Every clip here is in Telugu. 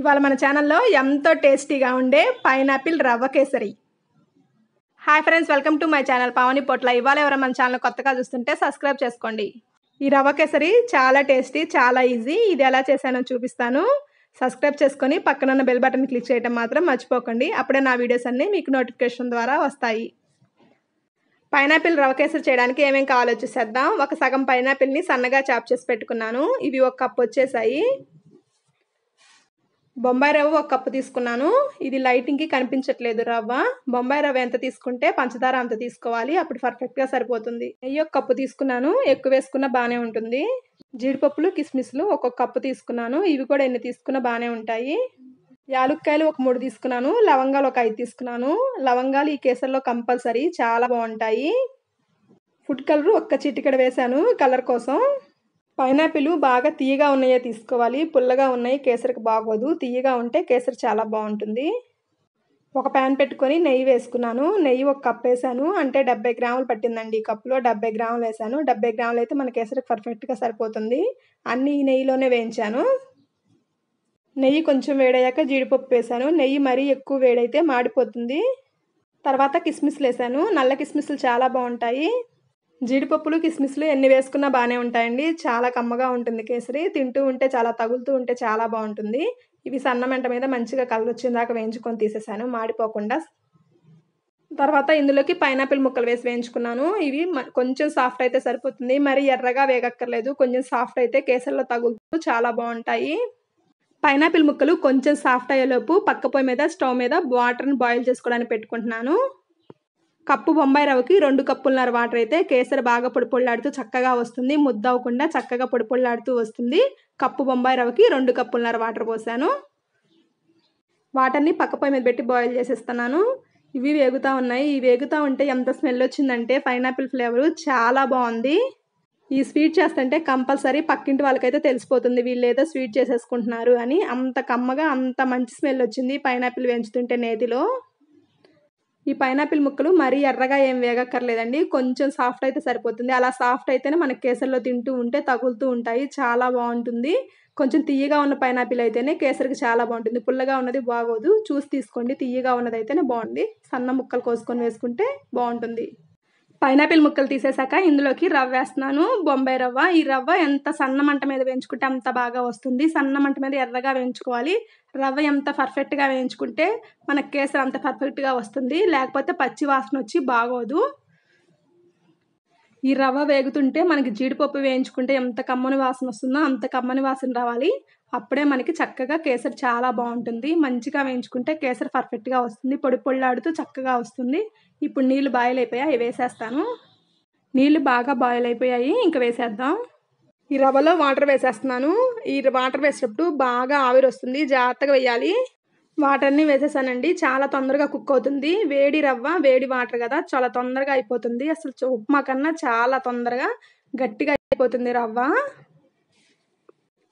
ఇవాళ మన ఛానల్లో ఎంతో టేస్టీగా ఉండే పైనాపిల్ రవ్వ kesari hi friends welcome to my channel Pavani Potla ఇవాళ ఎవరైనా మన ఛానల్ కొత్తగా చూస్తుంటే సబ్స్క్రైబ్ చేసుకోండి ఈ రవ్వ కేసరి చాలా టేస్టీ చాలా ఈజీ ఇది ఎలా చేశానో చూపిస్తాను సబ్స్క్రైబ్ చేసుకొని పక్కనున్న బెల్ బటన్ క్లిక్ చేయడం మాత్రం మర్చిపోకండి అప్పుడే నా వీడియోస్ అన్నీ మీకు నోటిఫికేషన్ ద్వారా వస్తాయి పైనాపిల్ రవ కేసరి చేయడానికి ఏమేమి కావాలో చూసేద్దాం ఒక సగం పైనాపిల్ని సన్నగా చాప్ చేసి పెట్టుకున్నాను ఇవి ఒక కప్ వచ్చేసాయి బొంబాయి రవ్వ ఒక కప్పు తీసుకున్నాను ఇది లైటింగ్కి కనిపించట్లేదు రవ్వ బొంబాయి రవ్వ ఎంత తీసుకుంటే పంచదార అంత తీసుకోవాలి అప్పుడు పర్ఫెక్ట్గా సరిపోతుంది నెయ్యి ఒక కప్పు తీసుకున్నాను ఎక్కువ వేసుకున్న బాగానే ఉంటుంది జీడిపప్పులు కిస్మిస్లు ఒక్కొక్క కప్పు తీసుకున్నాను ఇవి కూడా ఎన్ని తీసుకున్న బాగానే ఉంటాయి యాలుక్కాయలు ఒక మూడు తీసుకున్నాను లవంగాలు ఒక ఐదు తీసుకున్నాను లవంగాలు ఈ కేసర్లో కంపల్సరీ చాలా బాగుంటాయి ఫుడ్ కలర్ ఒక్క చిటికెడ వేశాను కలర్ కోసం పైనాపిల్ బాగా తీయగా ఉన్నాయో తీసుకోవాలి పుల్లగా ఉన్నాయి కేసరికి బాగోదు తీయగా ఉంటే కేసరి చాలా బాగుంటుంది ఒక ప్యాన్ పెట్టుకొని నెయ్యి వేసుకున్నాను నెయ్యి ఒక కప్ వేసాను అంటే డెబ్బై గ్రాములు పట్టిందండి ఈ కప్పులో డెబ్బై గ్రాములు వేసాను డెబ్బై గ్రాములు అయితే మన కేసరికి పర్ఫెక్ట్గా సరిపోతుంది అన్నీ ఈ నెయ్యిలోనే వేయించాను నెయ్యి కొంచెం వేడయ్యాక జీడిపప్పు వేసాను నెయ్యి మరీ ఎక్కువ వేడైతే మాడిపోతుంది తర్వాత కిస్మిస్లు వేసాను నల్ల కిస్మిస్లు చాలా బాగుంటాయి జీడిపప్పులు కిస్మిస్లు ఎన్ని వేసుకున్నా బాగానే ఉంటాయండి చాలా కమ్మగా ఉంటుంది కేసరి తింటూ ఉంటే చాలా తగులుతూ ఉంటే చాలా బాగుంటుంది ఇవి మంట మీద మంచిగా కలర్ వచ్చిన దాకా వేయించుకొని తీసేసాను మాడిపోకుండా తర్వాత ఇందులోకి పైనాపిల్ ముక్కలు వేసి వేయించుకున్నాను ఇవి కొంచెం సాఫ్ట్ అయితే సరిపోతుంది మరి ఎర్రగా వేగక్కర్లేదు కొంచెం సాఫ్ట్ అయితే కేసరిలో తగులుతూ చాలా బాగుంటాయి పైనాపిల్ ముక్కలు కొంచెం సాఫ్ట్ అయ్యేలోపు పక్క పొయ్యి మీద స్టవ్ మీద వాటర్ని బాయిల్ చేసుకోవడానికి పెట్టుకుంటున్నాను కప్పు బొంబాయి రవ్వకి రెండు కప్పులున్నర వాటర్ అయితే కేసరి బాగా పొడిపొళ్ళాడుతూ చక్కగా వస్తుంది ముద్ద అవ్వకుండా చక్కగా పొడిపొళ్ళాడుతూ వస్తుంది కప్పు బొంబాయి రవ్వకి రెండు కప్పులున్నర వాటర్ పోసాను వాటర్ని పక్కపై మీద పెట్టి బాయిల్ చేసేస్తున్నాను ఇవి వేగుతూ ఉన్నాయి ఇవి వేగుతూ ఉంటే ఎంత స్మెల్ వచ్చిందంటే పైనాపిల్ ఫ్లేవరు చాలా బాగుంది ఈ స్వీట్ చేస్తుంటే కంపల్సరీ పక్కింటి వాళ్ళకైతే తెలిసిపోతుంది వీళ్ళు ఏదో స్వీట్ చేసేసుకుంటున్నారు అని అంత కమ్మగా అంత మంచి స్మెల్ వచ్చింది పైనాపిల్ పెంచుతుంటే నేతిలో ఈ పైనాపిల్ ముక్కలు మరీ ఎర్రగా ఏం వేగక్కర్లేదండి కొంచెం సాఫ్ట్ అయితే సరిపోతుంది అలా సాఫ్ట్ అయితేనే మనకి కేసరిలో తింటూ ఉంటే తగులుతూ ఉంటాయి చాలా బాగుంటుంది కొంచెం తీయగా ఉన్న పైనాపిల్ అయితేనే కేసరికి చాలా బాగుంటుంది పుల్లగా ఉన్నది బాగోదు చూసి తీసుకోండి తీయగా ఉన్నది అయితేనే బాగుంది సన్న ముక్కలు కోసుకొని వేసుకుంటే బాగుంటుంది పైనాపిల్ ముక్కలు తీసేసాక ఇందులోకి రవ్వ వేస్తున్నాను బొంబాయి రవ్వ ఈ రవ్వ ఎంత సన్న మంట మీద వేయించుకుంటే అంత బాగా వస్తుంది సన్న మంట మీద ఎర్రగా వేయించుకోవాలి రవ్వ ఎంత పర్ఫెక్ట్గా వేయించుకుంటే మన కేసరి అంత పర్ఫెక్ట్గా వస్తుంది లేకపోతే పచ్చి వాసన వచ్చి బాగోదు ఈ రవ్వ వేగుతుంటే మనకి జీడిపప్పు వేయించుకుంటే ఎంత కమ్మని వాసన వస్తుందో అంత కమ్మని వాసన రావాలి అప్పుడే మనకి చక్కగా కేసరి చాలా బాగుంటుంది మంచిగా వేయించుకుంటే కేసరి పర్ఫెక్ట్గా వస్తుంది పొడి పొళ్ళాడుతూ చక్కగా వస్తుంది ఇప్పుడు నీళ్ళు బాయిల్ అయిపోయాయి వేసేస్తాను నీళ్ళు బాగా బాయిల్ అయిపోయాయి ఇంకా వేసేద్దాం ఈ రవ్వలో వాటర్ వేసేస్తున్నాను ఈ వాటర్ వేసేటప్పుడు బాగా ఆవిరి వస్తుంది జాగ్రత్తగా వేయాలి వాటర్ని వేసేసానండి చాలా తొందరగా కుక్ అవుతుంది వేడి రవ్వ వేడి వాటర్ కదా చాలా తొందరగా అయిపోతుంది అసలు ఉప్మా కన్నా చాలా తొందరగా గట్టిగా అయిపోతుంది రవ్వ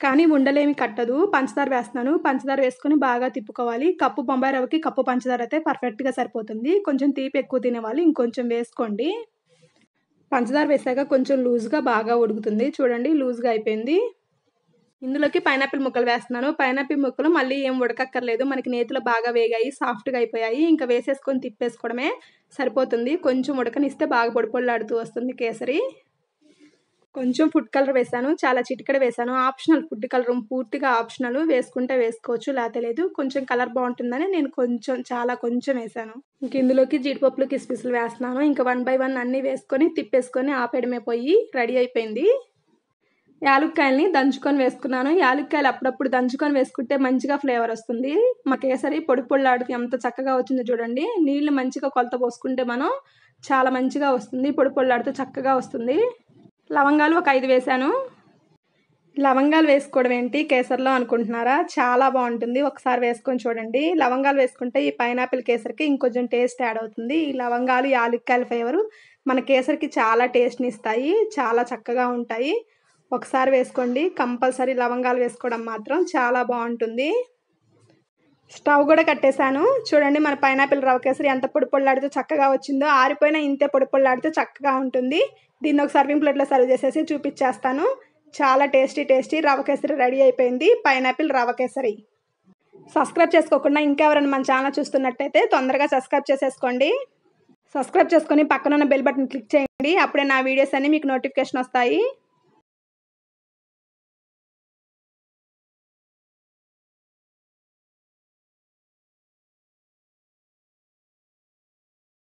కానీ ఉండలేమి కట్టదు పంచదార వేస్తున్నాను పంచదార వేసుకొని బాగా తిప్పుకోవాలి కప్పు బొంబాయి రవ్వకి కప్పు పంచదార అయితే పర్ఫెక్ట్గా సరిపోతుంది కొంచెం తీపి ఎక్కువ తినేవాళ్ళు ఇంకొంచెం వేసుకోండి పంచదార వేసాక కొంచెం లూజ్గా బాగా ఉడుకుతుంది చూడండి లూజ్గా అయిపోయింది ఇందులోకి పైనాపిల్ ముక్కలు వేస్తున్నాను పైనాపిల్ ముక్కలు మళ్ళీ ఏం ఉడకక్కర్లేదు మనకి నేతిలో బాగా వేగాయి సాఫ్ట్గా అయిపోయాయి ఇంకా వేసేసుకొని తిప్పేసుకోవడమే సరిపోతుంది కొంచెం ఉడకనిస్తే బాగా పొడిపొళ్ళాడుతూ వస్తుంది కేసరి కొంచెం ఫుడ్ కలర్ వేసాను చాలా చిటికడ వేసాను ఆప్షనల్ ఫుడ్ కలర్ పూర్తిగా ఆప్షనల్ వేసుకుంటే వేసుకోవచ్చు లేకపోతే లేదు కొంచెం కలర్ బాగుంటుందని నేను కొంచెం చాలా కొంచెం వేశాను ఇంక ఇందులోకి జీడిపప్పులు కిస్మిస్లు వేస్తున్నాను ఇంకా వన్ బై వన్ అన్నీ వేసుకొని తిప్పేసుకొని ఆపేయడమే పోయి రెడీ అయిపోయింది యాలక్కాయల్ని దంచుకొని వేసుకున్నాను యాలుక్కాయలు అప్పుడప్పుడు దంచుకొని వేసుకుంటే మంచిగా ఫ్లేవర్ వస్తుంది మా కేసరి పొడి పొడిలాడుతూ ఎంత చక్కగా వచ్చిందో చూడండి నీళ్ళు మంచిగా కొలత పోసుకుంటే మనం చాలా మంచిగా వస్తుంది పొడి పొడిలాడుతూ చక్కగా వస్తుంది లవంగాలు ఒక ఐదు వేశాను లవంగాలు వేసుకోవడం ఏంటి కేసరిలో అనుకుంటున్నారా చాలా బాగుంటుంది ఒకసారి వేసుకొని చూడండి లవంగాలు వేసుకుంటే ఈ పైనాపిల్ కేసరికి ఇంకొంచెం టేస్ట్ యాడ్ అవుతుంది ఈ లవంగాలు యాలుక్కాయల ఫ్లేవరు మన కేసరికి చాలా టేస్ట్ని ఇస్తాయి చాలా చక్కగా ఉంటాయి ఒకసారి వేసుకోండి కంపల్సరీ లవంగాలు వేసుకోవడం మాత్రం చాలా బాగుంటుంది స్టవ్ కూడా కట్టేశాను చూడండి మన పైనాపిల్ రవ కేసరి ఎంత పొడి పొళ్ళాడితే చక్కగా వచ్చిందో ఆరిపోయినా ఇంతే పొడి పొళ్ళాడితే చక్కగా ఉంటుంది దీన్ని ఒక సర్వింగ్ ప్లేట్లో సర్వ్ చేసేసి చూపించేస్తాను చాలా టేస్టీ టేస్టీ రవ కేసరి రెడీ అయిపోయింది పైనాపిల్ రవ కేసరి సబ్స్క్రైబ్ చేసుకోకుండా ఇంకెవరైనా మన ఛానల్ చూస్తున్నట్టయితే తొందరగా సబ్స్క్రైబ్ చేసేసుకోండి సబ్స్క్రైబ్ చేసుకొని పక్కనున్న బెల్ బటన్ క్లిక్ చేయండి అప్పుడే నా వీడియోస్ అన్నీ మీకు నోటిఫికేషన్ వస్తాయి